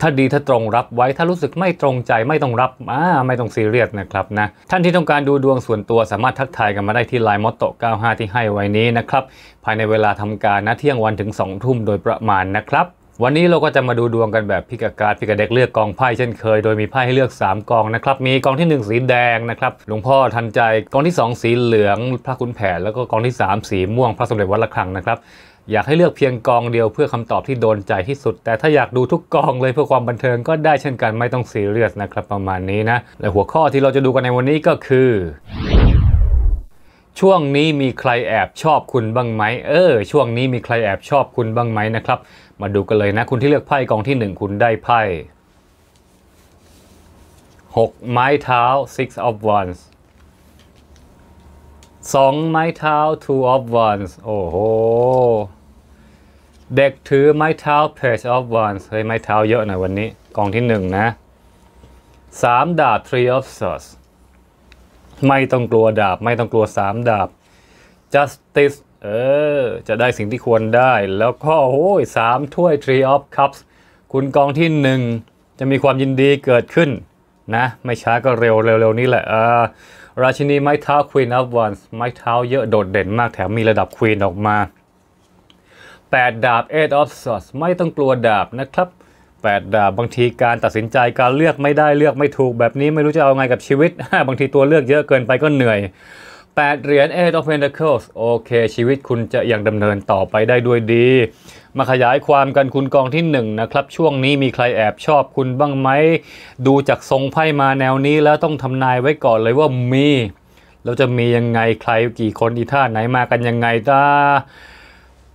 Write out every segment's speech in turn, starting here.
ถ้าดีถ้าตรงรับไว้ถ้ารู้สึกไม่ตรงใจไม่ต้องรับอ่าไม่ต้องซีเรียสนะครับนะท่านที่ต้องการดูดวงส่วนตัวสามารถทักทายกันมาได้ที่ไลน์มอตโต95 ที่ให้ไว้นี้นะครับภายในเวลาทำการนะเที่ยงวันถึง 2ทุ่มโดยประมาณนะครับ วันนี้เราก็จะมาดูดวงกันแบบพิกการพิกเด็กเลือกกองไพ่เช่นเคยโดยมีไพ่ให้เลือก 3 กองนะครับมีกองที่ 1 สีแดงนะครับ หลวงพ่อทันใจกองที่ 2 สีเหลือง พระคุณแผนแล้วก็กองที่ 3สีม่วงพระสมเด็จวัดระฆังนะครับอยากให้เลือกเพียงกองเดียวเพื่อคำตอบที่โดนใจที่สุด แต่ถ้าอยากดูทุกกองเลยเพื่อความบันเทิงก็ได้เช่นกันไม่ต้องซีเรียสนะครับ ประมาณนี้นะ และหัวข้อที่เราจะดูกันในวันนี้ก็คือ ช่วงนี้มีใครแอบชอบคุณบ้างไหม เออ ช่วงนี้มีใครแอบชอบคุณบ้างไหมนะครับ มาดูกันเลยนะ คุณที่เลือกไพ่กองที่ 1 คุณได้ไพ่6ไม้เท้า six of wands 2ไม้เท้า two of wands โอ้โหเด็กถือไม้เท้า page of wands เฮ้ยไม้เท้าเยอะหน่อยวันนี้กองที่หนึ่งนะสามดาบ three of swords ไม่ต้องกลัวดาบ ไม่ต้องกลัวสามดาบ justice เออจะได้สิ่งที่ควรได้แล้วก็โอ้ยสามถ้วย three of cups คุณกองที่หนึ่งจะมีความยินดีเกิดขึ้นนะไม่ช้าก็เร็วเร็วๆนี่แหละอ่าราชินี ไม้เท้า queen of wands ไม้เท้าเยอะโดดเด่นมากแถมมีระดับ queen ออกมา8 ดาบ Eight of Swords ไม่ต้องกลัวดาบนะครับ 8 ดาบบางทีการตัดสินใจการเลือกไม่ได้เลือกไม่ถูกแบบนี้ไม่รู้จะเอาไงกับชีวิตบางทีตัวเลือกเยอะเกินไปก็เหนื่อย 8 เหรียญ Eight of Pentacles โอเค ชีวิตคุณจะยังดำเนินต่อไปได้ด้วยดี มาขยายความกันคุณกองที่ 1 นะครับ ช่วงนี้มีใครแอบชอบคุณบ้างไหม ดูจากทรงไพ่มาแนวนี้แล้วต้องทำนายไว้ก่อนเลยว่ามีแล้วจะมียังไงใครกี่คนอีท่าไหนมากันยังไงจ้า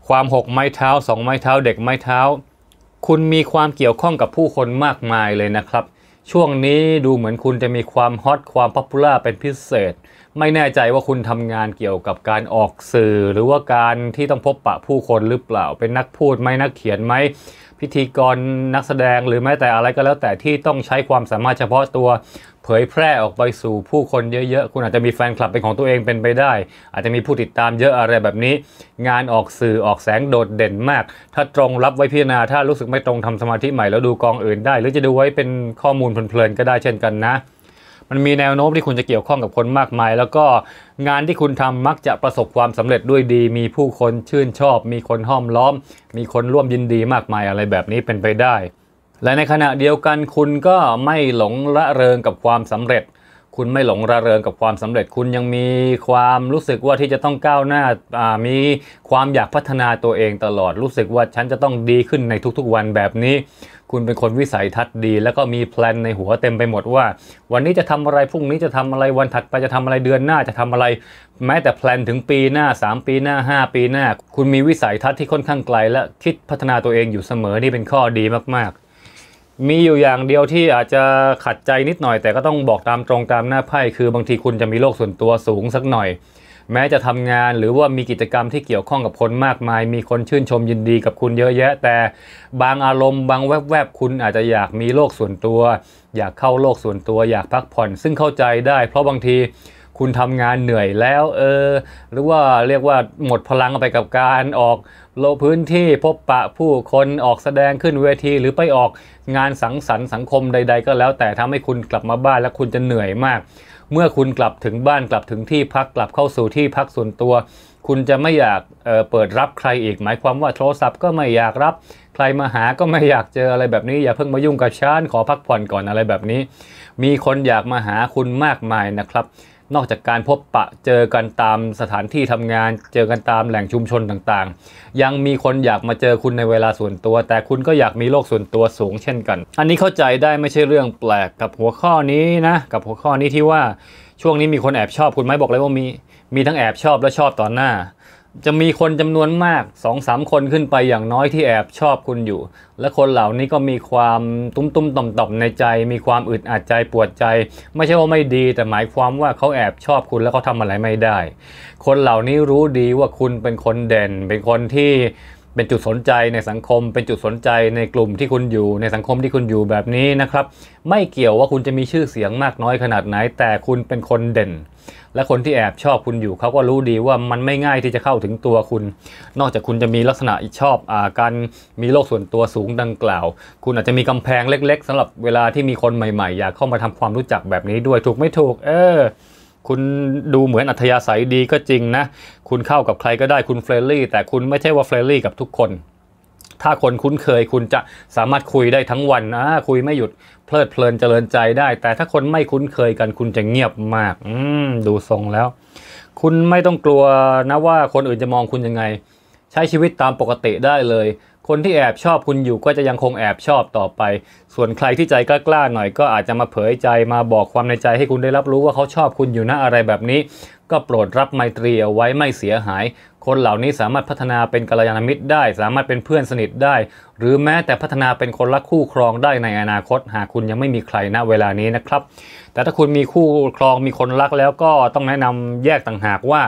ความหกไม้เท้าสองไม้เท้าเด็กไม้เท้า คุณมีความเกี่ยวข้องกับผู้คนมากมายเลยนะครับ ช่วงนี้ดูเหมือนคุณจะมีความฮอตความป๊อปปูล่าเป็นพิเศษ ไม่แน่ใจว่าคุณทำงานเกี่ยวกับการออกสื่อหรือว่าการที่ต้องพบปะผู้คนหรือเปล่า เป็นนักพูดไหมนักเขียนไหมพิธีกรนักแสดงหรือแม้แต่อะไรก็แล้วแต่ที่ต้องใช้ความสามารถเฉพาะตัวเผยแพร่ออกไปสู่ผู้คนเยอะๆ คุณอาจจะมีแฟนคลับเป็นของตัวเองเป็นไปได้ อาจจะมีผู้ติดตามเยอะอะไรแบบนี้ งานออกสื่อออกแสงโดดเด่นมาก ถ้าตรงรับไว้พิจารณาถ้ารู้สึกไม่ตรงทำสมาธิใหม่แล้วดูกองอื่นได้ หรือจะดูไว้เป็นข้อมูลเพลินๆก็ได้เช่นกันนะมันมีแนวโน้มที่คุณจะเกี่ยวข้องกับคนมากมาย แล้วก็งานที่คุณทำมักจะประสบความสำเร็จด้วยดี มีผู้คนชื่นชอบ มีคนห้อมล้อม มีคนร่วมยินดีมากมายอะไรแบบนี้เป็นไปได้ และในขณะเดียวกัน คุณก็ไม่หลงระเริงกับความสำเร็จ คุณไม่หลงระเริงกับความสำเร็จ คุณยังมีความรู้สึกว่าที่จะต้องก้าวหน้ามีความอยากพัฒนาตัวเองตลอดรู้สึกว่าฉันจะต้องดีขึ้นในทุก ๆ วันแบบนี้คุณเป็นคนวิสัยทัศน์ดีแล้วก็มีแพลนในหัวเต็มไปหมดว่า วันนี้จะทำอะไรพรุ่งนี้จะทำอะไรวันถัดไปจะทำอะไรเดือนหน้าจะทำอะไร แม้แต่แพลนถึงปีหน้า3 ปีหน้า 5 ปีหน้า คุณมีวิสัยทัศน์ที่ค่อนข้างไกลและคิดพัฒนาตัวเองอยู่เสมอนี่เป็นข้อดีมากๆ มีอยู่อย่างเดียวที่อาจจะขัดใจนิดหน่อยแต่ก็ต้องบอกตามตรงตามหน้าไพ่ คือบางทีคุณจะมีโลกส่วนตัวสูงสักหน่อยแม้จะทำงานหรือว่ามีกิจกรรมที่เกี่ยวข้องกับคนมากมาย มีคนชื่นชมยินดีกับคุณเยอะแยะ แต่บางอารมณ์บางแวบๆคุณอาจจะอยากมีโลกส่วนตัว อยากเข้าโลกส่วนตัวอยากพักผ่อนซึ่งเข้าใจได้เพราะบางทีคุณทำงานเหนื่อยแล้วเออหรือว่าเรียกว่าหมดพลังไปกับการออกโลพื้นที่พบปะผู้คนออกแสดงขึ้นเวที หรือไปออกงานสังสรรค์สังคมใด ๆ ก็แล้ว แต่ทำให้คุณกลับมาบ้านแล้วคุณจะเหนื่อยมาก เมื่อคุณกลับถึงบ้านกลับถึงที่พักกลับเข้าสู่ที่พักส่วนตัว คุณจะไม่อยากเเปิดรับใครอีก หมายความว่าโทรศัพท์ก็ไม่อยากรับ ใครมาหาก็ไม่อยากเจออะไรแบบนี้อย่าเพิ่งมายุ่งกับฉันขอพักผ่อนก่อนอะไรแบบนี้ มีคนอยากมาหาคุณมากมายนะครับนอกจากการพบปะเจอกันตามสถานที่ทำงาน เจอกันตามแหล่งชุมชนต่างๆ ยังมีคนอยากมาเจอคุณในเวลาส่วนตัว แต่คุณก็อยากมีโลกส่วนตัวสูงเช่นกัน อันนี้เข้าใจได้ไม่ใช่เรื่องแปลกกับหัวข้อนี้นะ กับหัวข้อนี้ที่ว่าช่วงนี้มีคนแอบชอบคุณไหมบอกเลยว่ามีมีทั้งแอบชอบและชอบต่อหน้าจะมีคนจำนวนมากสองสามคนขึ้นไปอย่างน้อยที่แอบชอบคุณอยู่ และคนเหล่านี้ก็มีความตุ้มตุ้มต่อมต่อมในใจ มีความอึดอัดใจปวดใจไม่ใช่ว่าไม่ดี แต่หมายความว่าเขาแอบชอบคุณแล้วเขาทำอะไรไม่ได้ คนเหล่านี้รู้ดีว่าคุณเป็นคนเด่น เป็นคนที่เป็นจุดสนใจในสังคม เป็นจุดสนใจในกลุ่มที่คุณอยู่ในสังคมที่คุณอยู่แบบนี้นะครับ ไม่เกี่ยวว่าคุณจะมีชื่อเสียงมากน้อยขนาดไหน แต่คุณเป็นคนเด่น และคนที่แอบชอบคุณอยู่ เขาก็รู้ดีว่ามันไม่ง่ายที่จะเข้าถึงตัวคุณ นอกจากคุณจะมีลักษณะชอบอการมีโลกส่วนตัวสูงดังกล่าว คุณอาจจะมีกำแพงเล็ก ๆสำหรับเวลาที่มีคนใหม่ๆอยากเข้ามาทำความรู้จักแบบนี้ด้วยถูกไม่ถูก เออคุณดูเหมือนอัธยาศัยดีก็จริงนะ คุณเข้ากับใครก็ได้คุณเฟรนลี่ แต่คุณไม่ใช่ว่าเฟรนลี่ กับทุกคน ถ้าคนคุ้นเคย คุณจะสามารถคุยได้ทั้งวันนะคุยไม่หยุดเพลิดเพลินเจริญใจได้ แต่ถ้าคนไม่คุ้นเคยกัน คุณจะเงียบมากอืดูทรงแล้ว คุณไม่ต้องกลัวนะว่า คนอื่นจะมองคุณยังไง ใช้ชีวิตตามปกติได้เลยคนที่แอบชอบคุณอยู่ก็จะยังคงแอบชอบต่อไป ส่วนใครที่ใจกล้าๆหน่อยก็อาจจะมาเผยใจมาบอกความในใจให้คุณได้รับรู้ว่าเขาชอบคุณอยู่นะอะไรแบบนี้ ก็โปรดรับไมตรีเอาไว้ไม่เสียหาย คนเหล่านี้สามารถพัฒนาเป็นกัลยาณมิตรได้สามารถเป็นเพื่อนสนิทได้ หรือแม้แต่พัฒนาเป็นคนรักคู่ครองได้ในอนาคต หากคุณยังไม่มีใครณเวลานี้นะครับ แต่ถ้าคุณมีคู่ครองมีคนรักแล้วก็ต้องแนะนำแยกต่างหากว่า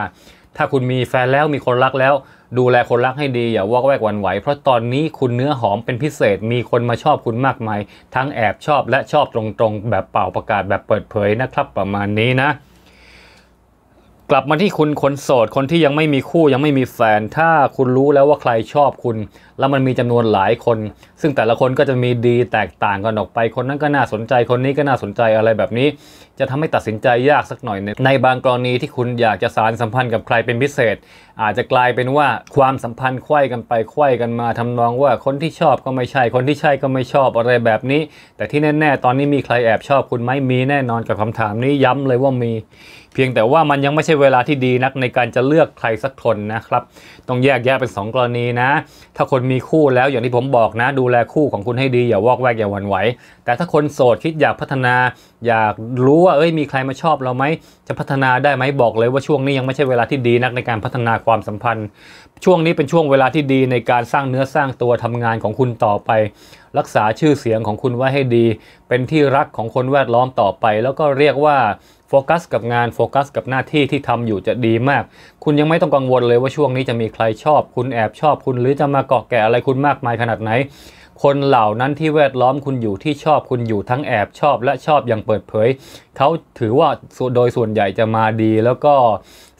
ถ้าคุณมีแฟนแล้วมีคนรักแล้วดูแลคนรักให้ดีอย่าวอกแวกวันไหว เพราะตอนนี้คุณเนื้อหอมเป็นพิเศษมีคนมาชอบคุณมากมายทั้งแอบชอบและชอบตรงๆ แบบเป่าประกาศแบบเปิดเผยนะครับประมาณนี้นะกลับมาที่คุณคนโสดคนที่ยังไม่มีคู่ยังไม่มีแฟน ถ้าคุณรู้แล้วว่าใครชอบคุณ แล้วมันมีจำนวนหลายคน ซึ่งแต่ละคนก็จะมีดีแตกต่างกันออกไป คนนั้นก็น่าสนใจคนนี้ก็น่าสนใจอะไรแบบนี้ จะทำให้ตัดสินใจยากสักหน่อย ในบางกรณีที่คุณอยากจะสารสัมพันธ์กับใครเป็นพิเศษ อาจจะกลายเป็นว่าความสัมพันธ์ไข้กันไปไข้กันมา ทำนองว่าคนที่ชอบก็ไม่ใช่ คนที่ใช่ก็ไม่ชอบอะไรแบบนี้ แต่ที่แน่ๆตอนนี้มีใครแอบชอบคุณไหมมีแน่นอนกับคำถามนี้ย้ำเลยว่ามีเพียงแต่ว่ามันยังไม่ใช่เวลาที่ดีนักในการจะเลือกใครสักคนนะครับ ต้องแยกแยะเป็น 2 กรณีนะ ถ้าคนมีคู่แล้วอย่างที่ผมบอกนะ ดูแลคู่ของคุณให้ดีอย่าวอกแวกอย่าหวั่นไหว แต่ถ้าคนโสดคิดอยากพัฒนา อยากรู้ว่าเอ้ยมีใครมาชอบเราไหมจะพัฒนาได้ไหมบอกเลยว่าช่วงนี้ยังไม่ใช่เวลาที่ดีนักในการพัฒนาความสัมพันธ์ ช่วงนี้เป็นช่วงเวลาที่ดีในการสร้างเนื้อสร้างตัวทำงานของคุณต่อไป รักษาชื่อเสียงของคุณไว้ให้ดี เป็นที่รักของคนแวดล้อมต่อไป แล้วก็เรียกว่าโฟกัสกับงานโฟกัสกับหน้าที่ที่ทำอยู่จะดีมาก คุณยังไม่ต้องกังวลเลยว่าช่วงนี้จะมีใครชอบ คุณแอบชอบคุณหรือจะมาเกาะแก่อะไรคุณมากมายขนาดไหน คนเหล่านั้นที่แวดล้อมคุณอยู่ที่ชอบคุณอยู่ทั้งแอบชอบและชอบอย่างเปิดเผย เขาถือว่าโดยส่วนใหญ่จะมาดีแล้วก็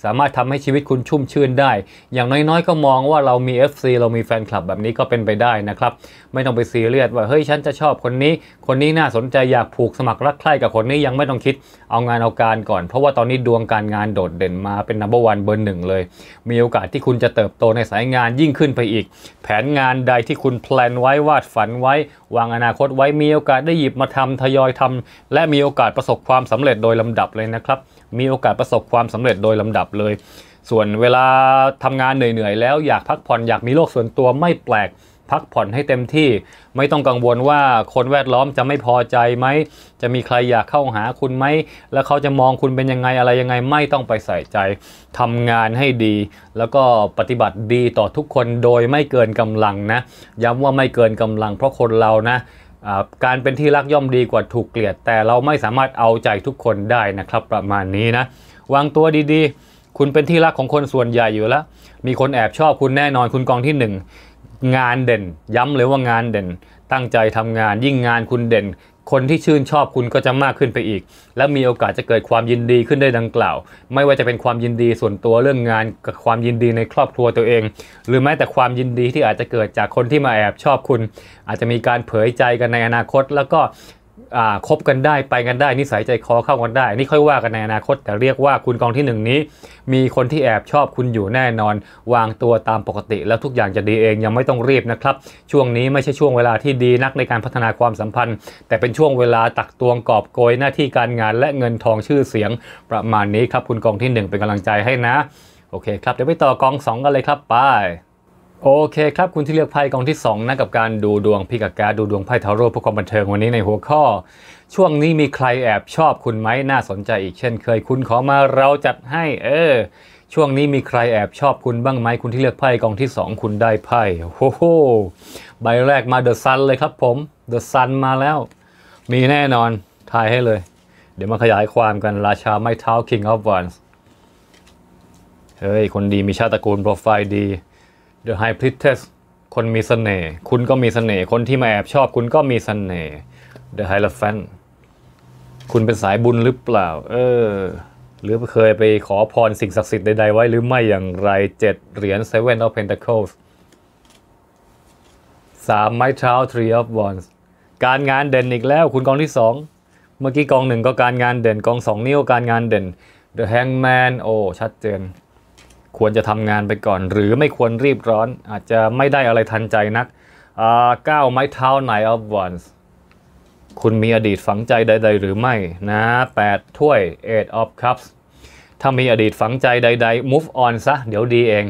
สามารถทำให้ชีวิตคุณชุ่มชื่นได้ อย่างน้อยๆ ก็มองว่าเรามี FC เรามีแฟนคลับแบบนี้ก็เป็นไปได้นะครับ ไม่ต้องไปซีเรียสว่า เฮ้ย ฉันจะชอบคนนี้ คนนี้น่าสนใจ อยากผูกสมัครรักใคร่กับคนนี้ยังไม่ต้องคิดเอางานเอาการก่อน เพราะว่าตอนนี้ดวงการงานโดดเด่นมาเป็นนับวันเบอร์หนึ่งเลย มีโอกาสที่คุณจะเติบโตในสายงานยิ่งขึ้นไปอีก แผนงานใดที่คุณแพลนไว้วาดฝันไว้ วางอนาคตไว้มีโอกาสได้หยิบมาทำทยอยทำและ มีโอกาสประสบความสำเร็จโดยลำดับเลยนะครับมีโอกาสประสบความสำเร็จโดยลำดับเลย ส่วนเวลาทำงานเหนื่อยๆแล้วอยากพักผ่อนอยากมีโลกส่วนตัวไม่แปลกพักผ่อนให้เต็มที่ ไม่ต้องกังวลว่าคนแวดล้อมจะไม่พอใจไหมจะมีใครอยากเข้าหาคุณไหมแล้วเขาจะมองคุณเป็นยังไงอะไรยังไง ไม่ต้องไปใส่ใจ ทำงานให้ดี แล้วก็ปฏิบัติดีต่อทุกคนโดยไม่เกินกำลังนะ ย้ำว่าไม่เกินกำลังเพราะคนเรานะการเป็นที่รักย่อมดีกว่าถูกเกลียด แต่เราไม่สามารถเอาใจทุกคนได้นะครับประมาณนี้นะ วางตัวดีๆ คุณเป็นที่รักของคนส่วนใหญ่อยู่แล้ว มีคนแอบชอบคุณแน่นอนคุณกองที่ 1 งานเด่น ย้ำเลยว่างานเด่น ตั้งใจทำงานยิ่งงานคุณเด่นคนที่ชื่นชอบคุณก็จะมากขึ้นไปอีก และมีโอกาสจะเกิดความยินดีขึ้นได้ดังกล่าว ไม่ว่าจะเป็นความยินดีส่วนตัวเรื่องงานกับความยินดีในครอบครัวตัวเอง หรือแม้แต่ความยินดีที่อาจจะเกิดจากคนที่มาแอบชอบคุณ อาจจะมีการเผยใจกันในอนาคต แล้วก็คบกันได้ไปกันได้นิสัยใจคอเข้ากันได้ นี่ค่อยว่ากันในอนาคตแต่เรียกว่าคุณกองที่หนึ่งนี้ มีคนที่แอบชอบคุณอยู่แน่นอน วางตัวตามปกติ แล้วทุกอย่างจะดีเองยังไม่ต้องรีบนะครับ ช่วงนี้ไม่ใช่ช่วงเวลาที่ดีนักในการพัฒนาความสัมพันธ์ แต่เป็นช่วงเวลาตักตวงกอบโกยหน้าที่การงานและเงินทองชื่อเสียง ประมาณนี้ครับ คุณกองที่ 1 เป็นกำลังใจให้นะโอเคครับเดี๋ยวไปต่อกอง 2 กันเลยครับไปโอเคครับ คุณที่เลือกไพ่กองที่2นะ กับการดูดวงพิกากาดูดวงไพ่ทาโร่เพื่อความบันเทิงวันนี้ในหัวข้อ ช่วงนี้มีใครแอบชอบคุณไหมน่าสนใจ อีกเช่นเคยคุณขอมาเราจัดให้ เออช่วงนี้มีใครแอบชอบคุณบ้างไหมคุณที่เลือกไพ่กองที่ 2 คุณได้ไพ่โอ้โหใบแรกมาเดอะซันเลยครับผมเดอะซันมาแล้วมีแน่นอนทายให้เลย เดี๋ยวมาขยายความกันราชาไม้เท้า King of Wands เฮ้ย คนดีมีชาติตระกูลโปรไฟล์ดี The High Priestess คนมีเสน่ห์ คุณก็มีเสน่ห์ คนที่มาแอบชอบคุณก็มีเสน่ห์ The Hierophant คุณเป็นสายบุญหรือเปล่า เออ หรือเคยไปขอพรสิ่งศักดิ์สิทธิ์ใดๆไว้หรือไม่อย่างไรเจ็ดเหรียญ Seven of Pentacles สามไม้เท้า Three of Wands การงานเด่นอีกแล้วคุณกองที่สองเมื่อกี้กองหนึ่งก็การงานเด่น กองสองนิ้วการงานเด่น The Hangman โอ้ชัดเจนควรจะทำงานไปก่อนหรือไม่ควรรีบร้อน อาจจะไม่ได้อะไรทันใจนักก้าวไม้เท้าไหน of ว a n ส s คุณมีอดีตฝังใจใด ๆ หรือไม่นะ 8 ถ้วย 8 of cups ถ้ามีอดีตฝังใจใด ๆ move on ซะเดี๋ยวดีเอง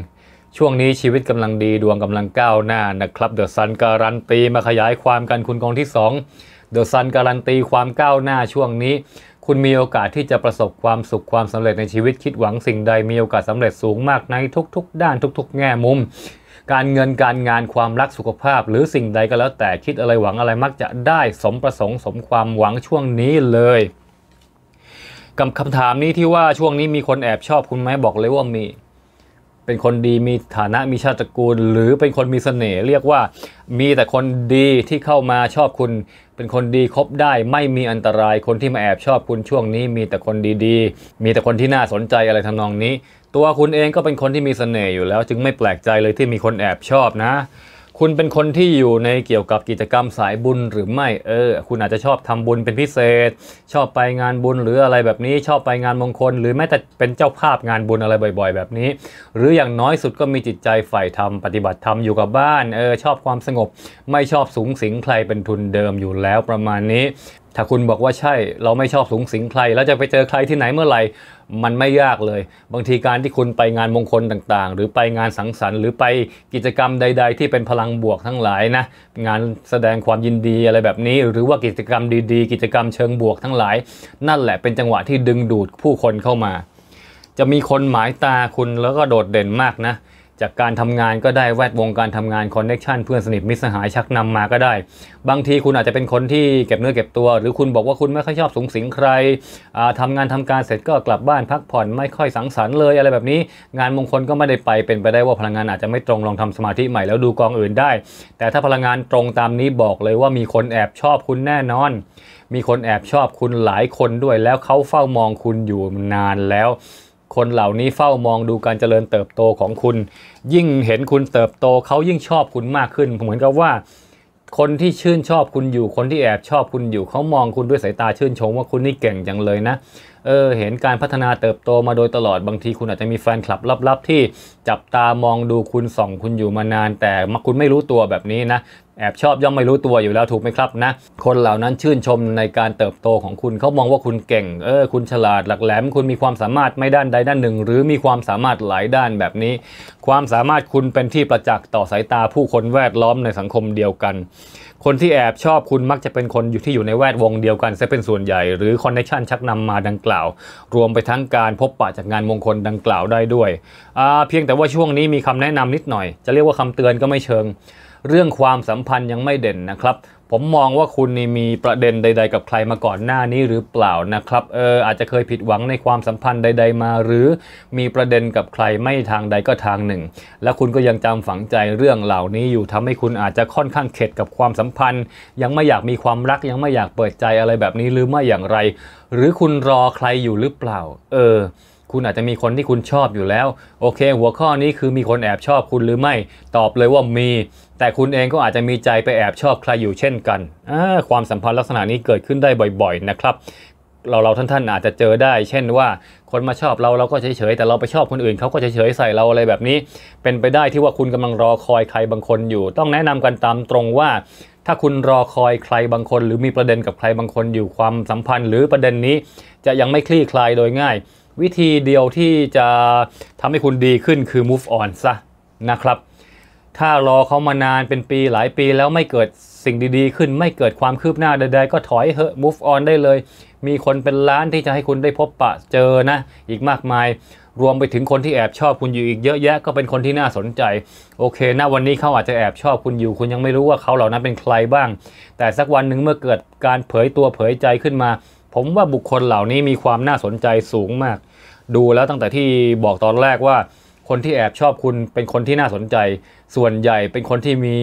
ช่วงนี้ชีวิตกำลังดีดวงกำลังก้าวหน้านะครับเดอะซันการันตีมาขยายความกันคุณกองที่ 2 The Sun การันตีความก้าวหน้าช่วงนี้คุณมีโอกาสที่จะประสบความสุขความสำเร็จในชีวิตคิดหวังสิ่งใดมีโอกาสสาเร็จสูงมากในทุกๆ ด้านทุก ๆแง่มุม การเงินการงานความรักสุขภาพหรือสิ่งใดก็แล้วแต่คิดอะไรหวังอะไรมักจะได้สมประสงค์สมความหวังช่วงนี้เลยกับคำถามนี้ที่ว่าช่วงนี้มีคนแอบชอบคุณไหมบอกเลยว่ามีเป็นคนดีมีฐานะมีชาติกูล หรือเป็นคนมีเสน่ห์เรียกว่า มีแต่คนดีที่เข้ามาชอบคุณ เป็นคนดีคบได้ ไม่มีอันตรายคนที่มาแอบชอบคุณช่วงนี้ มีแต่คนดีๆ มีแต่คนที่น่าสนใจอะไรทำนองนี้ ตัวคุณเองก็เป็นคนที่มีเสน่ห์อยู่แล้ว จึงไม่แปลกใจเลยที่มีคนแอบชอบนะคุณเป็นคนที่อยู่ในเกี่ยวกับกิจกรรมสายบุญหรือไม่เออ คุณอาจจะชอบทำบุญเป็นพิเศษ ชอบไปงานบุญหรืออะไรแบบนี้ชอบไปงานมงคล หรือแม้แต่เป็นเจ้าภาพงานบุญอะไรบ่อย ๆ แบบนี้ หรืออย่างน้อยสุดก็มีจิตใจใฝ่ธรรมปฏิบัติธรรมอยู่กับบ้านเออชอบความสงบ ไม่ชอบสูงสิงใครเป็นทุนเดิมอยู่แล้วประมาณนี้ถ้าคุณบอกว่าใช่เราไม่ชอบสูงสิงใคร แล้วจะไปเจอใครที่ไหนเมื่อไหร่ มันไม่ยากเลย บางทีการที่คุณไปงานมงคลต่างๆ หรือไปงานสังสรรค์หรือไปกิจกรรมใด ๆ ที่เป็นพลังบวกทั้งหลายนะงานแสดงความยินดีอะไรแบบนี้ หรือว่ากิจกรรมดีๆ กิจกรรมเชิงบวก ทั้งหลาย นั่นแหละเป็นจังหวะที่ดึงดูดผู้คนเข้ามา จะมีคนหมายตาคุณแล้วก็โดดเด่นมากนะจากการทำงานก็ได้แวดวงการทำงานคอนเน็ชันเพื่อนสนิทมิตรสหายชักนำมาก็ได้ บางทีคุณอาจจะเป็นคนที่เก็บเนื้อเก็บตัว หรือคุณบอกว่าคุณไม่ค่อยชอบสูงสิงใครทำงานทำการเสร็จก็กลับบ้านพักผ่อนไม่ค่อยสังสรรค์เลยอะไรแบบนี้ งานมงคลก็ไม่ได้ไปเป็นไปได้ว่าพลังงานอาจจะไม่ตรงลองทำสมาธิใหม่แล้วดูกองอื่นได้ แต่ถ้าพลังงานตรงตามนี้บอกเลยว่ามีคนแอบชอบคุณแน่นอน มีคนแอบชอบคุณหลายคนด้วยแล้วเขาเฝ้ามองคุณอยู่นานแล้วคนเหล่านี้เฝ้ามองดูการเจริญเติบโตของคุณ ยิ่งเห็นคุณเติบโตเขายิ่งชอบคุณมากขึ้นเหมือนกับว่า คนที่ชื่นชอบคุณอยู่ คนที่แอบชอบคุณอยู่เขามองคุณด้วยสายตาชื่นชมว่าคุณนี่เก่งจังเลยนะเออเห็นการพัฒนาเติบโตมาโดยตลอดบางที คุณอาจจะมีแฟนคลับลับ ๆ ที่จับตามองดูคุณส่องคุณอยู่มานานแต่คุณไม่รู้ตัวแบบนี้นะแอบชอบย่อมไม่รู้ตัวอยู่แล้วถูกไหมครับนะคนเหล่านั้นชื่นชมในการเติบโตของคุณเขามองว่าคุณเก่ง เออ คุณฉลาดหลักแหลม คุณมีความสามารถไม่ด้านใดด้านหนึ่ง หรือมีความสามารถหลายด้านแบบนี้ ความสามารถคุณเป็นที่ประจักษ์ต่อสายตาผู้คนแวดล้อมในสังคมเดียวกัน คนที่แอบชอบคุณมักจะเป็นคนอยู่ที่อยู่ในแวดวงเดียวกันจะเป็นส่วนใหญ่หรือคอนเนคชันชักนำมาดังกล่าวรวมไปทั้งการพบปะจากงานมงคลดังกล่าวได้ด้วยเพียงแต่ว่าช่วงนี้มีคำแนะนำนิดหน่อย จะเรียกว่าคำเตือนก็ไม่เชิงเรื่องความสัมพันธ์ยังไม่เด่นนะครับ ผมมองว่าคุณนี่มีประเด็นใดๆกับใครมาก่อนหน้านี้หรือเปล่านะครับ เออ อาจจะเคยผิดหวังในความสัมพันธ์ใดๆ มา หรือมีประเด็นกับใครไม่ทางใดก็ทางหนึ่ง และคุณก็ยังจำฝังใจเรื่องเหล่านี้อยู่ทำให้คุณอาจจะค่อนข้างเข็ดกับความสัมพันธ์ ยังไม่อยากมีความรักยังไม่อยากเปิดใจอะไรแบบนี้หรือไม่อย่างไร หรือคุณรอใครอยู่หรือเปล่า เออคุณอาจจะมีคนที่คุณชอบอยู่แล้ว โอเค หัวข้อนี้คือมีคนแอบชอบคุณหรือไม่ ตอบเลยว่ามี แต่คุณเองก็อาจจะมีใจไปแอบชอบใครอยู่เช่นกัน ความสัมพันธ์ลักษณะนี้เกิดขึ้นได้บ่อยๆนะครับ เราเราท่านๆอาจจะเจอได้ เช่นว่าคนมาชอบเราเราก็เฉยๆ แต่เราไปชอบคนอื่นเขาก็เฉยๆใส่เราอะไรแบบนี้ เป็นไปได้ที่ว่าคุณกำลังรอคอยใครบางคนอยู่ ต้องแนะนำกันตามตรงว่า ถ้าคุณรอคอยใครบางคน หรือมีประเด็นกับใครบางคนอยู่ความสัมพันธ์หรือประเด็นนี้จะยังไม่คลี่คลายโดยง่ายวิธีเดียวที่จะทำให้คุณดีขึ้นคือ move on ซะนะครับ ถ้ารอเขามานานเป็นปีหลายปีแล้วไม่เกิดสิ่งดีๆ ขึ้นไม่เกิดความคืบหน้าใดๆก็ถอยเหอะ move on ได้เลย มีคนเป็นล้านที่จะให้คุณได้พบปะเจอนะ อีกมากมายรวมไปถึงคนที่แอบชอบคุณอยู่อีกเยอะแยะก็เป็นคนที่น่าสนใจโอเคนะวันนี้เขาอาจจะแอบชอบคุณอยู่ คุณยังไม่รู้ว่าเขาเหล่านั้นเป็นใครบ้าง แต่สักวันหนึ่งเมื่อเกิดการเผยตัวเผยใจขึ้นมา ผมว่าบุคคลเหล่านี้มีความน่าสนใจสูงมากดูแล้วตั้งแต่ที่บอกตอนแรกว่าคนที่แอบชอบคุณเป็นคนที่น่าสนใจ ส่วนใหญ่เป็นคนที่มี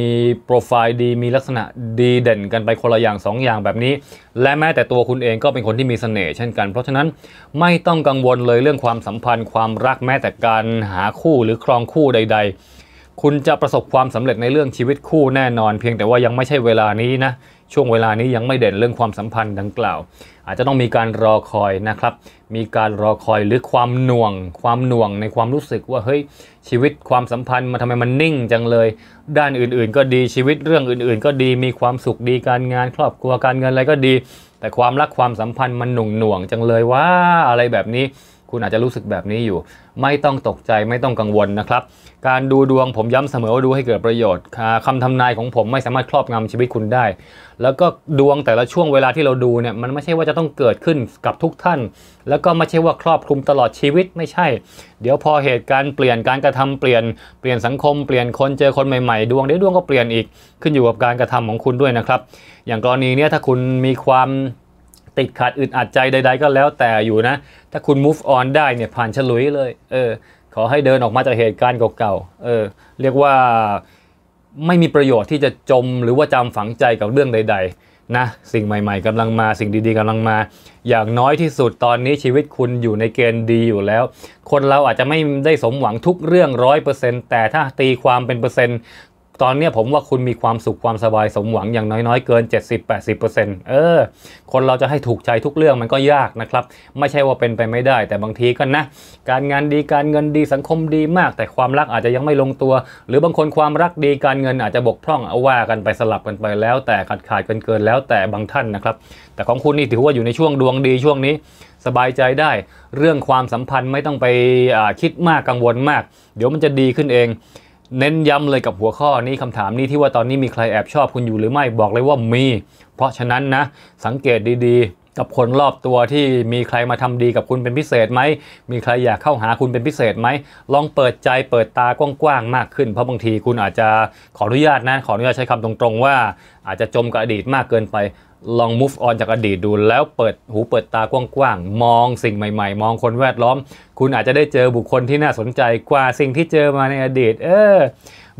โปรไฟล์ดีมีลักษณะดีเด่นกันไปคนละอย่าง2ออย่างแบบนี้ และแม้แต่ตัวคุณเองก็เป็นคนที่มีสเสน่ห์เช่นกันเพราะฉะนั้นไม่ต้องกังวลเลยเรื่องความสัมพันธ์ ความรักแม้แต่การหาคู่หรือครองคู่ใด ๆ คุณจะประสบความสำเร็จในเรื่องชีวิตคู่แน่นอน เพียงแต่ว่ายังไม่ใช่เวลานี้นะช่วงเวลานี้ยังไม่เด่นเรื่องความสัมพันธ์ดังกล่าว อาจจะต้องมีการรอคอยนะครับ มีการรอคอยหรือความหน่วง ความหน่วงในความรู้สึกว่าเฮ้ยชีวิตความสัมพันธ์มาทำไมมันนิ่ง จังเลย ด้านอื่น ๆ ก็ดีชีวิตเรื่องอื่นๆ ก็ดีมีความสุขดีการงานครอบครัวการเงินอะไรก็ดี แต่ความรักความสัมพันธ์มันหน่วงหน่วงจังเลยว่าอะไรแบบนี้คุณอาจจะรู้สึกแบบนี้อยู่ไม่ต้องตกใจไม่ต้องกังวลนะครับ การดูดวงผมย้ำเสมอว่าดูให้เกิดประโยชน์คำทำนายของผมไม่สามารถครอบงำชีวิตคุณได้ แล้วก็ดวงแต่ละช่วงเวลาที่เราดูเนี่ยมันไม่ใช่ว่าจะต้องเกิดขึ้นกับทุกท่าน แล้วก็ไม่ใช่ว่าครอบคลุมตลอดชีวิตไม่ใช่ เดี๋ยวพอเหตุการณ์เปลี่ยนการกระทำเปลี่ยน เปลี่ยนสังคมเปลี่ยนคนเจอคนใหม่ๆ ดวงเดี๋ยวดวงก็เปลี่ยนอีกขึ้นอยู่กับการกระทำของคุณด้วยนะครับ อย่างกรณีเนี้ยถ้าคุณมีความติดขัดอึดอัดใจใด ๆ ก็แล้วแต่อยู่นะ ถ้าคุณ move on ได้เนี่ยผ่านฉลุยเลยเออขอให้เดินออกมาจากเหตุการณ์เก่าๆเออเรียกว่าไม่มีประโยชน์ที่จะจมหรือว่าจำฝังใจกับเรื่องใดๆ นะ สิ่งใหม่ๆกำลังมาสิ่งดีๆกำลังมา อย่างน้อยที่สุด ตอนนี้ชีวิตคุณอยู่ในเกณฑ์ดีอยู่แล้ว คนเราอาจจะไม่ได้สมหวังทุกเรื่องร้อยเปอร์เซ็นต์แต่ถ้าตีความเป็นเปอร์เซ็นต์ตอนนี้ผมว่าคุณมีความสุขความสบายสมหวังอย่างน้อยๆเกิน 70-80%เออ คนเราจะให้ถูกใจทุกเรื่องมันก็ยากนะครับ ไม่ใช่ว่าเป็นไปไม่ได้แต่บางทีก็นะ การงานดีการเงินดีสังคมดีมากแต่ความรักอาจจะยังไม่ลงตัว หรือบางคนความรักดีการเงินอาจจะบกพร่องเอาว่ากันไปสลับกันไปแล้วแต่ขาดขาดกันเกินแล้วแต่บางท่านนะครับ แต่ของคุณนี่ถือว่าอยู่ในช่วงดวงดีช่วงนี้สบายใจได้ เรื่องความสัมพันธ์ไม่ต้องไปคิดมากกังวลมากเดี๋ยวมันจะดีขึ้นเองเน้นย้ำเลยกับหัวข้อนี้คำถามนี้ที่ว่าตอนนี้มีใครแอบชอบคุณอยู่หรือไม่บอกเลยว่ามี เพราะฉะนั้นนะสังเกตดีๆ กับคนรอบตัวที่มีใครมาทำดีกับคุณเป็นพิเศษไหมมีใครอยากเข้าหาคุณเป็นพิเศษไหมลองเปิดใจเปิดตากว้างๆมากขึ้น เพราะบางทีคุณอาจจะขออนุญาตนะ ขออนุญาตใช้คำตรงๆว่าอาจจะจมกับอดีตมากเกินไปลอง move on จากอดีตดูแล้วเปิดหูเปิดตากว้างๆมองสิ่งใหม่ ๆ มองคนแวดล้อม คุณอาจจะได้เจอบุคคลที่น่าสนใจกว่าสิ่งที่เจอมาในอดีต เออ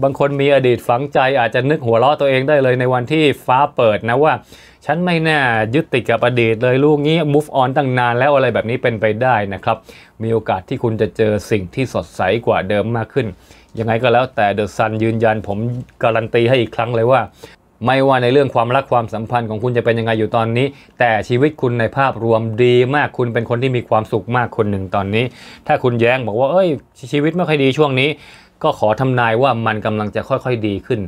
บางคนมีอดีตฝังใจ อาจจะนึกหัวเราะตัวเองได้เลยในวันที่ฟ้าเปิดนะว่า ฉันไม่น่ายึดติดกับอดีตเลยลูกนี้ move on ตั้งนานแล้วอะไรแบบนี้เป็นไปได้นะครับ มีโอกาสที่คุณจะเจอสิ่งที่สดใสกว่าเดิมมากขึ้น ยังไงก็แล้วแต่เดอะซันยืนยันผมการันตีให้อีกครั้งเลยว่าไม่ว่าในเรื่องความรักความสัมพันธ์ของคุณจะเป็นยังไงอยู่ตอนนี้ แต่ชีวิตคุณในภาพรวมดีมากคุณเป็นคนที่มีความสุขมากคนหนึ่งตอนนี้ ถ้าคุณแย้งบอกว่าเอ้ย ชีวิตไม่ค่อยดีช่วงนี้ ก็ขอทำนายว่ามันกำลังจะค่อยๆ ดีขึ้น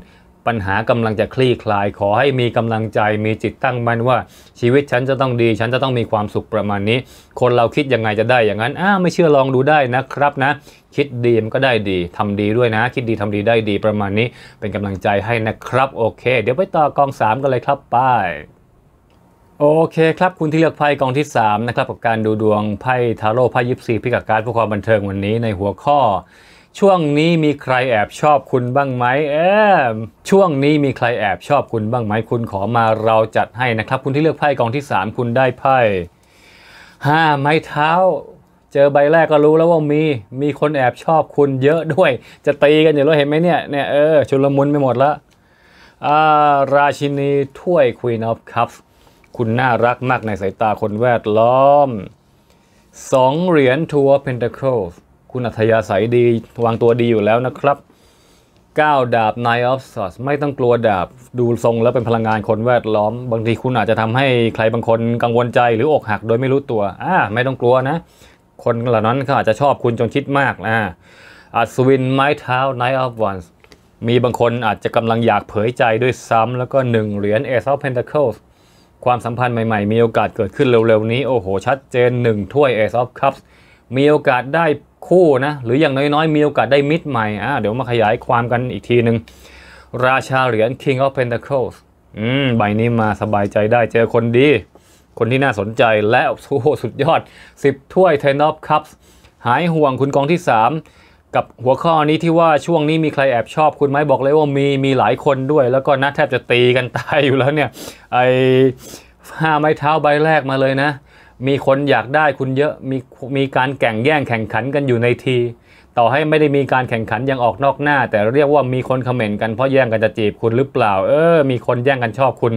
ปัญหากำลังจะคลี่คลายขอให้มีกำลังใจมีจิตตั้งมั่นว่า ชีวิตฉันจะต้องดีฉันจะต้องมีความสุขประมาณนี้ คนเราคิดยังไงจะได้อย่างนั้นอ้าไม่เชื่อลองดูได้นะครับนะ คิดดีมันก็ได้ดีทำดีด้วยนะ คิดดีทำดีได้ดีประมาณนี้ เป็นกำลังใจให้นะครับ โอเค เดี๋ยวไปต่อกอง 3กันเลยครับ ไปโอเคครับ คุณที่เลือกไพ่กองที่3นะครับกับการดูดวงไพ่ทาโร่ไพ่ยิปซีพิกัดการ์ดเพื่อความบันเทิงวันนี้ในหัวข้อช่วงนี้มีใครแอบชอบคุณบ้างไหมแอมช่วงนี้มีใครแอบชอบคุณบ้างไหมคุณขอมาเราจัดให้นะครับคุณที่เลือกไพ่กองที่ 3 คุณได้ไพ่ห้าไม้เท้า เจอใบแรกก็รู้แล้วว่ามีมีคนแอบชอบคุณเยอะด้วย จะตีกันอยู่แล้วเห็นไหมเนี่ยเนี่ยเออชุลมุนไปหมดละอาราชินีถ้วยควีนออฟคัพคุณน่ารักมากในสายตาคนแวดล้อมสองเหรียญทัวร์เพนทาโคลสคุณอัธยาศัยดีวางตัวดีอยู่แล้วนะครับก้าวดาบน of swords ไม่ต้องกลัวดาบ ดูทรงแล้วเป็นพลังงานคนแวดล้อม บางทีคุณอาจจะทำให้ใครบางคนกังวลใจหรืออกหักโดยไม่รู้ตัวอ่าไม่ต้องกลัวนะ คนเหล่านั้นเขาอาจจะชอบคุณจนคิดมากอาอัศวินไม้เท้า n i ยอ of wands มีบางคนอาจจะกำลังอยากเผยใจด้วยซ้ำแล้วก็หนึ่งเหรียญ Ace of pentacles ความสัมพันธ์ใหม่ๆ มีโอกาสเกิดขึ้นเร็วๆนี้โอ้โหชัดเจนหนึ่งถ้วย air Ace of cups มีโอกาสได้คู่นะหรืออย่างน้อยๆมีโอกาสได้มิดใหม่อ่ะเดี๋ยวมาขยายความกันอีกทีหนึ่ง ราชาเหรียญ King of Pentacles อืมใบนี้มาสบายใจได้เจอคนดี คนที่น่าสนใจและโอ้สุดยอด 10 ถ้วย Ten of Cups หายห่วงคุณกองที่ 3 กับหัวข้อนี้ที่ว่าช่วงนี้มีใครแอบชอบคุณไหมบอกเลยว่ามี มีหลายคนด้วยแล้วก็น่าแทบจะตีกันตายอยู่แล้วเนี่ย ไอห้าไม้เท้าใบแรกมาเลยนะมีคนอยากได้คุณเยอะมีมีการแข่งแย่งแข่งขันกันอยู่ในที ต่อให้ไม่ได้มีการแข่งขันยังออกนอกหน้า แต่เรียกว่ามีคนคอมเมนต์กันเพราะแย่งกันจะจีบคุณหรือเปล่า เออมีคนแย่งกันชอบคุณ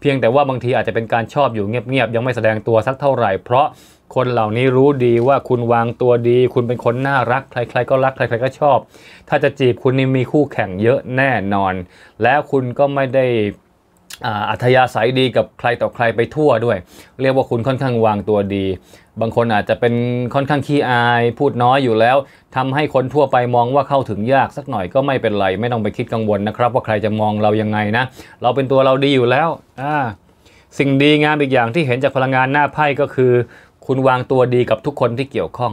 เพียงแต่ว่าบางทีอาจจะเป็นการชอบอยู่เงียบๆยังไม่แสดงตัวสักเท่าไหร่เพราะคนเหล่านี้รู้ดีว่าคุณวางตัวดี คุณเป็นคนน่ารักใครๆก็รักใครๆก็ชอบ ถ้าจะจีบคุณนี่มีคู่แข่งเยอะแน่นอน แล้วคุณก็ไม่ได้อัธยาศัยดีกับใครต่อใครไปทั่วด้วย เรียกว่าคุณค่อนข้างวางตัวดี บางคนอาจจะเป็นค่อนข้างขี้อายพูดน้อยอยู่แล้ว ทำให้คนทั่วไปมองว่าเข้าถึงยากสักหน่อยก็ไม่เป็นไร ไม่ต้องไปคิดกังวลนะครับ ว่าใครจะมองเรายังไงนะเราเป็นตัวเราดีอยู่แล้วอ่าสิ่งดีงามอีกอย่างที่เห็นจากพลังงานหน้าไพ่ก็คือคุณวางตัวดีกับทุกคนที่เกี่ยวข้อง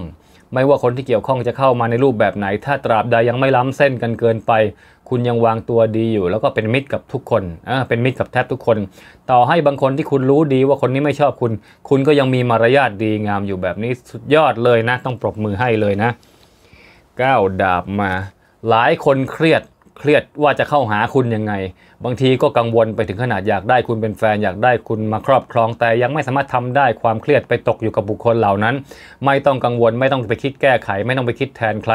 ไม่ว่าคนที่เกี่ยวข้องจะเข้ามาในรูปแบบไหน ถ้าตราบใดยังไม่ล้ำเส้นกันเกินไป คุณยังวางตัวดีอยู่ แล้วก็เป็นมิตรกับทุกคน อ่เป็นมิตรกับแทบทุกคน ต่อให้บางคนที่คุณรู้ดีว่าคนนี้ไม่ชอบคุณ คุณก็ยังมีมารยาทดีงามอยู่แบบนี้สุดยอดเลยนะ ต้องปรบมือให้เลยนะ ก้าวดาบมา หลายคนเครียดเครียดว่าจะเข้าหาคุณยังไง บางทีก็กังวลไปถึงขนาดอยากได้คุณเป็นแฟนอยากได้คุณมาครอบครองแต่ยังไม่สามารถทำได้ความเครียดไปตกอยู่กับบุคคลเหล่านั้น ไม่ต้องกังวลไม่ต้องไปคิดแก้ไข ไม่ต้องไปคิดแทนใคร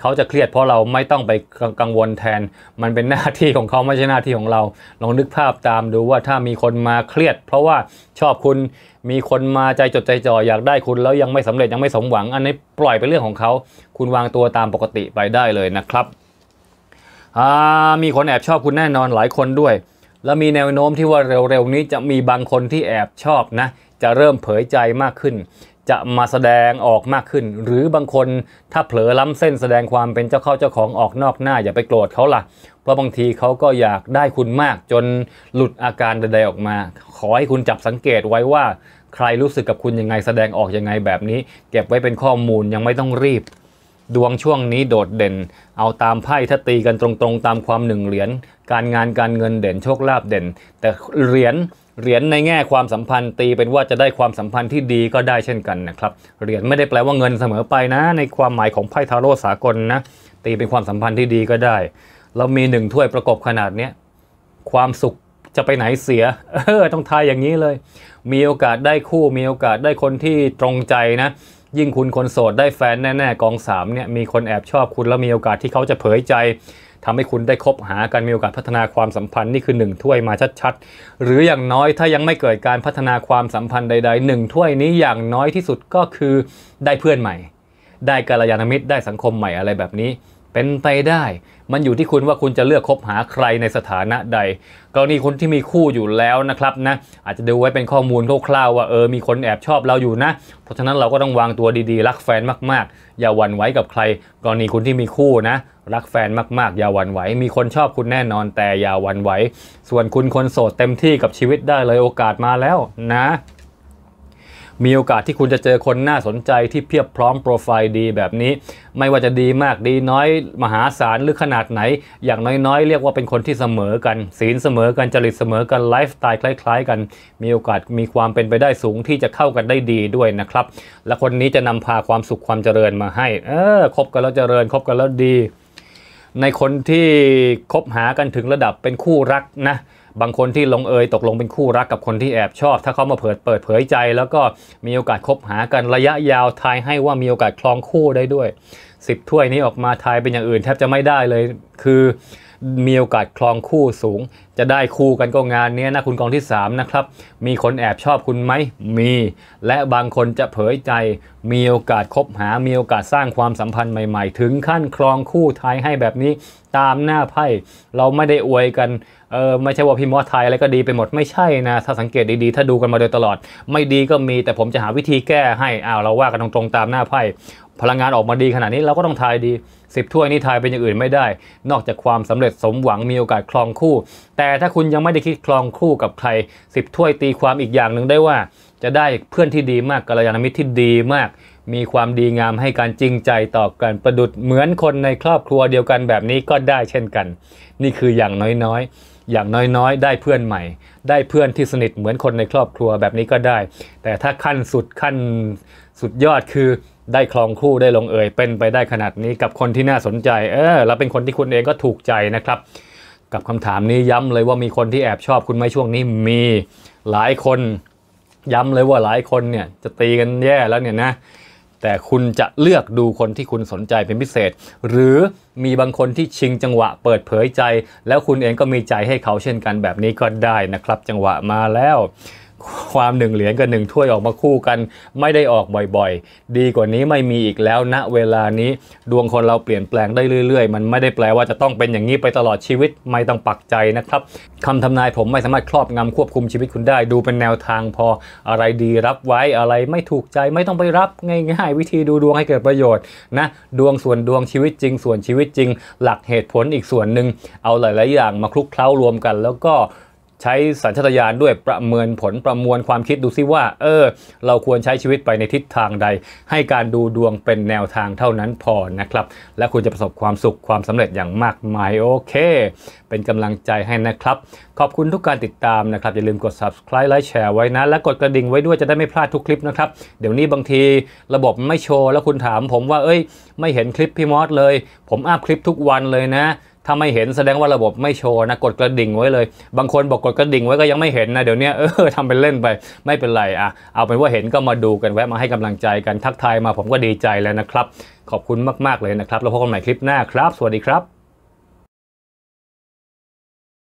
เขาจะเครียดเพราะเราไม่ต้องไปกังวลแทนมันเป็นหน้าที่ของเขาไม่ใช่หน้าที่ของเราลองนึกภาพตามดูว่าถ้ามีคนมาเครียด เพราะว่าชอบคุณ มีคนมาใจจดใจจ่ออยากได้คุณแล้วยังไม่สำเร็จยังไม่สมหวัง อันนี้ปล่อยเป็นเรื่องของเขา คุณวางตัวตามปกติไปได้เลยนะครับมีคนแอบชอบคุณแน่นอนหลายคนด้วย แล้วมีแนวโน้มที่ว่าเร็วๆนี้จะมีบางคนที่แอบชอบนะ จะเริ่มเผยใจมากขึ้น จะมาแสดงออกมากขึ้น หรือบางคนถ้าเผลอล้ำเส้นแสดงความเป็นเจ้าเข้าเจ้าของออกนอกหน้าอย่าไปโกรธเขาละ่ะเพราะบางทีเขาก็อยากได้คุณมากจนหลุดอาการใดๆออกมา ขอให้คุณจับสังเกตไว้ว่าใครรู้สึกกับคุณยังไงแสดงออกยังไงแบบนี้ เก็บไว้เป็นข้อมูลยังไม่ต้องรีบดวงช่วงนี้โดดเด่น เอาตามไพ่ถ้าตีกันตรงๆตามความหนึ่งเหรียญ การงานการเงินเด่นโชคลาภเด่น แต่เหรียญเหรียญในแง่ความสัมพันธ์ตีเป็นว่าจะได้ความสัมพันธ์ที่ดีก็ได้เช่นกันนะครับ เหรียญไม่ได้แปลว่าเงินเสมอไปนะ ในความหมายของไพ่ทาโร่สากลนะ ตีเป็นความสัมพันธ์ที่ดีก็ได้ เรามีหนึ่งถ้วยประกบขนาดนี้ความสุขจะไปไหนเสีย เออต้องทายอย่างนี้เลย มีโอกาสได้คู่มีโอกาสได้คนที่ตรงใจนะยิ่งคุณคนโสดได้แฟนแน่ ๆ กองสามเนี่ยมีคนแอบชอบคุณแล้วมีโอกาสที่เขาจะเผยใจ ทำให้คุณได้คบหากันมีโอกาสพัฒนาความสัมพันธ์นี่คือ 1 ถ้วยมาชัดๆ หรืออย่างน้อยถ้ายังไม่เกิดการพัฒนาความสัมพันธ์ใดๆ1ถ้วยนี้อย่างน้อยที่สุดก็คือได้เพื่อนใหม่ได้กัลยาณมิตรได้สังคมใหม่อะไรแบบนี้เป็นไปได้มันอยู่ที่คุณว่าคุณจะเลือกคบหาใครในสถานะใด กรณีคนที่มีคู่อยู่แล้วนะครับนะ อาจจะดูไว้เป็นข้อมูลคร่าวๆว่าเออมีคนแอบชอบเราอยู่นะ เพราะฉะนั้นเราก็ต้องวางตัวดีๆ รักแฟนมากๆ อย่าหวั่นไหวกับใคร กรณีคุณที่มีคู่นะ รักแฟนมากๆ อย่าหวั่นไหวมีคนชอบคุณแน่นอนแต่ อย่าหวั่นไหวส่วนคุณคนโสดเต็มที่กับชีวิตได้เลยโอกาสมาแล้วนะมีโอกาสที่คุณจะเจอคนน่าสนใจที่เพียบพร้อมโปรไฟล์ดีแบบนี้ ไม่ว่าจะดีมากดีน้อยมหาศาลหรือขนาดไหน อย่างน้อยๆ เรียกว่าเป็นคนที่เสมอกันศีลเสมอกันจริตเสมอกันไลฟ์สไตล์คล้ายๆกัน มีโอกาสมีความเป็นไปได้สูงที่จะเข้ากันได้ดีด้วยนะครับ และคนนี้จะนำพาความสุขความเจริญมาให้ เออคบกันแล้วเจริญคบกันแล้วดี ในคนที่คบหากันถึงระดับเป็นคู่รักนะบางคนที่ลงเอยตกลงเป็นคู่รักกับคนที่แอบชอบ ถ้าเขามาเปิดเปิดเผยใจแล้วก็มีโอกาสคบหากันระยะยาวทายให้ว่ามีโอกาสคลองคู่ได้ด้วย10ถ้วยนี้ออกมาทายเป็นอย่างอื่นแทบจะไม่ได้เลยคือมีโอกาสคลองคู่สูง จะได้คู่กันก็งานนี้นะคุณกองที่3นะครับมีคนแอบชอบคุณไหมมี และบางคนจะเผยใจมีโอกาสคบหา มีโอกาสสร้างความสัมพันธ์ใหม่ๆ ถึงขั้นคลองคู่ทายให้แบบนี้ตามหน้าไพ่ เราไม่ได้อวยกันเออไม่ใช่ว่าพี่มอสไทยอะไรก็ดีไปหมดไม่ใช่นะ ถ้าสังเกตดีๆถ้าดูกันมาโดยตลอดไม่ดีก็มีแต่ผมจะหาวิธีแก้ให้อ้าวเราว่ากันตรงๆตามหน้าไพ่พลังงานออกมาดีขนาดนี้เราก็ต้องทายดี 10ถ้วยนี้ทายเป็นอย่างอื่นไม่ได้ นอกจากความสำเร็จสมหวังมีโอกาสคลองคู่ แต่ถ้าคุณยังไม่ได้คิดคลองคู่กับใคร 10ถ้วยตีความอีกอย่างหนึ่งได้ว่า จะได้เพื่อนที่ดีมากกัลยาณมิตรที่ดีมาก มีความดีงามให้การจริงใจต่อกันประดุดเหมือนคนในครอบครัวเดียวกันแบบนี้ก็ได้เช่นกัน นี่คืออย่างน้อยๆ อย่างน้อยๆ ได้เพื่อนใหม่ ได้เพื่อนที่สนิทเหมือนคนในครอบครัวแบบนี้ก็ได้ แต่ถ้าขั้นสุดขั้นสุดยอดคือได้คลองคู่ได้ลงเอย เป็นไปได้ขนาดนี้กับคนที่น่าสนใจเออแล้วเป็นคนที่คุณเองก็ถูกใจนะครับ กับคำถามนี้ย้ำเลยว่ามีคนที่แอบชอบคุณไหมช่วงนี้มีหลายคน ย้ำเลยว่าหลายคนเนี่ยจะตีกันแย่แล้วเนี่ยนะแต่คุณจะเลือกดูคนที่คุณสนใจเป็นพิเศษ หรือมีบางคนที่ชิงจังหวะเปิดเผยใจ แล้วคุณเองก็มีใจให้เขาเช่นกันแบบนี้ก็ได้นะครับจังหวะมาแล้วความหนึ่งเหรียญกับหนึ่ง ถ้วยออกมาคู่กัน ไม่ได้ออกบ่อยๆ ดีกว่านี้ไม่มีอีกแล้ว ณเวลานี้ดวงคนเราเปลี่ยนแปลงได้เรื่อยๆมันไม่ได้แปลว่าจะต้องเป็นอย่างนี้ไปตลอดชีวิตไม่ต้องปักใจนะครับคำทำนายผมไม่สามารถครอบงำควบคุมชีวิตคุณได้ดูเป็นแนวทาง พออะไรดีรับไว้อะไรไม่ถูกใจไม่ต้องไปรับง่ายๆวิธีดูดวงให้เกิดประโยชน์นะ ดวงส่วนดวงชีวิตจริง ส่วนชีวิตจริง หลักเหตุผลอีกส่วนหนึ่งเอาหลาย ๆอย่าง มาคลุกเคล้ารวมกันแล้วก็ใช้สัญชาตญาณด้วยประเมินผลประมวลความคิดดูซิว่า เออ เราควรใช้ชีวิตไปในทิศทางใด ให้การดูดวงเป็นแนวทางเท่านั้นพอนะครับ และคุณจะประสบความสุขความสำเร็จอย่างมากมายโอเค เป็นกำลังใจให้นะครับ ขอบคุณทุกการติดตามนะครับ อย่าลืมกด subscribe ไลค์แชร์ไว้นะ และกดกระดิ่งไว้ด้วยจะได้ไม่พลาดทุกคลิปนะครับ เดี๋ยวนี้บางทีระบบไม่โชว์แล้วคุณถาม ผมว่าเอ้ย ไม่เห็นคลิปพี่มอสเลย ผมอัพคลิปทุกวันเลยนะถ้าไม่เห็นแสดงว่าระบบไม่โชว์นะกดกระดิ่งไว้เลย บางคนบอกกดกระดิ่งไว้ก็ยังไม่เห็นนะเดี๋ยวนี้เออทำเป็นเล่นไปไม่เป็นไรอ่ะ เอาเป็นว่าเห็นก็มาดูกันแวะมาให้กำลังใจกันทักทายมาผมก็ดีใจแล้วนะครับขอบคุณมาก ๆ เลยนะครับ แล้วพบกันใหม่คลิปหน้าครับ สวัสดีครับ